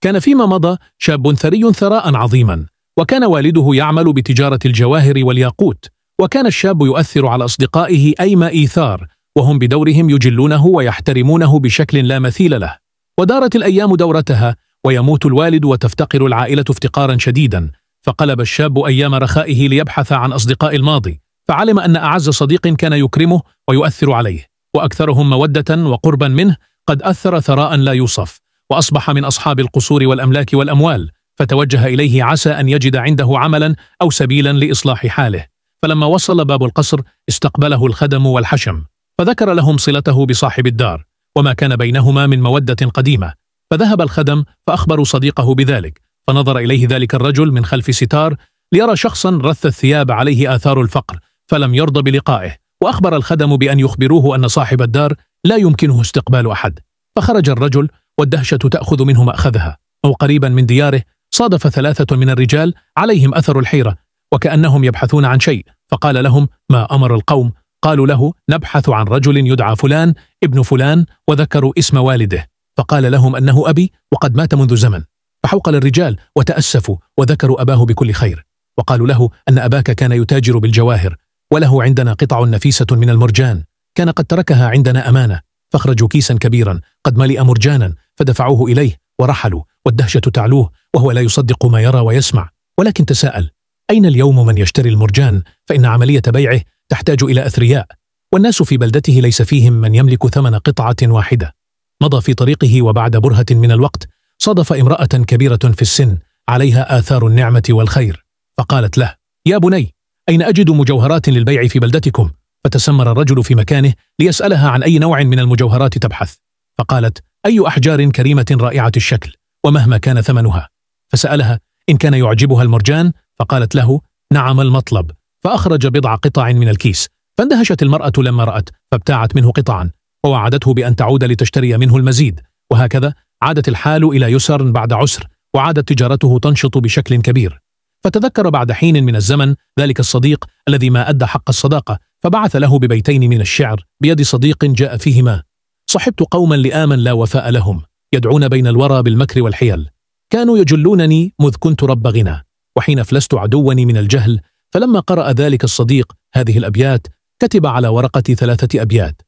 كان فيما مضى شاب ثري ثراء عظيما وكان والده يعمل بتجارة الجواهر والياقوت وكان الشاب يؤثر على أصدقائه أيما إيثار وهم بدورهم يجلونه ويحترمونه بشكل لا مثيل له ودارت الأيام دورتها ويموت الوالد وتفتقر العائلة افتقارا شديدا فقلب الشاب أيام رخائه ليبحث عن أصدقاء الماضي فعلم أن أعز صديق كان يكرمه ويؤثر عليه وأكثرهم مودة وقربا منه قد أثر ثراء لا يوصف وأصبح من أصحاب القصور والأملاك والأموال فتوجه إليه عسى أن يجد عنده عملا أو سبيلا لإصلاح حاله فلما وصل باب القصر استقبله الخدم والحشم فذكر لهم صلته بصاحب الدار وما كان بينهما من مودة قديمة فذهب الخدم فأخبروا صديقه بذلك فنظر إليه ذلك الرجل من خلف ستار ليرى شخصا رث الثياب عليه آثار الفقر فلم يرضى بلقائه وأخبر الخدم بأن يخبروه أن صاحب الدار لا يمكنه استقبال أحد فخرج الرجل والدهشة تأخذ منه مأخذها أو قريبا من دياره صادف ثلاثة من الرجال عليهم أثر الحيرة وكأنهم يبحثون عن شيء فقال لهم ما أمر القوم قالوا له نبحث عن رجل يدعى فلان ابن فلان وذكروا اسم والده فقال لهم أنه أبي وقد مات منذ زمن فحوقل الرجال وتأسفوا وذكروا أباه بكل خير وقالوا له أن أباك كان يتاجر بالجواهر وله عندنا قطع نفيسة من المرجان كان قد تركها عندنا أمانة فاخرجوا كيسا كبيرا قد ملئ مرجانا فدفعوه إليه ورحلوا والدهشة تعلوه وهو لا يصدق ما يرى ويسمع ولكن تساءل أين اليوم من يشتري المرجان فإن عملية بيعه تحتاج إلى أثرياء والناس في بلدته ليس فيهم من يملك ثمن قطعة واحدة مضى في طريقه وبعد برهة من الوقت صادف امرأة كبيرة في السن عليها آثار النعمة والخير فقالت له يا بني أين أجد مجوهرات للبيع في بلدتكم فتسمر الرجل في مكانه ليسألها عن أي نوع من المجوهرات تبحث فقالت أي أحجار كريمة رائعة الشكل ومهما كان ثمنها فسألها إن كان يعجبها المرجان فقالت له نعم المطلب فأخرج بضع قطع من الكيس فاندهشت المرأة لما رأت فابتاعت منه قطعا ووعدته بأن تعود لتشتري منه المزيد وهكذا عادت الحال إلى يسر بعد عسر وعادت تجارته تنشط بشكل كبير فتذكر بعد حين من الزمن ذلك الصديق الذي ما أدى حق الصداقة فبعث له ببيتين من الشعر بيد صديق جاء فيهما صحبت قوما لآما لا وفاء لهم يدعون بين الورى بالمكر والحيل كانوا يجلونني مذ كنت رب غنى وحين أفلست عدوني من الجهل فلما قرأ ذلك الصديق هذه الأبيات كتب على ورقتي ثلاثة أبيات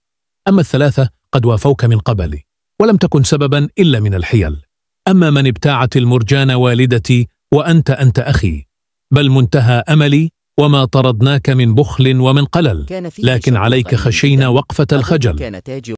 أما الثلاثة قد وافوك من قبل ولم تكن سببا إلا من الحيل أما من ابتاعت المرجان والدتي وأنت أنت أخي بل منتهى أملي وما طردناك من بخل ومن قلل لكن عليك خشينا وقفة الخجل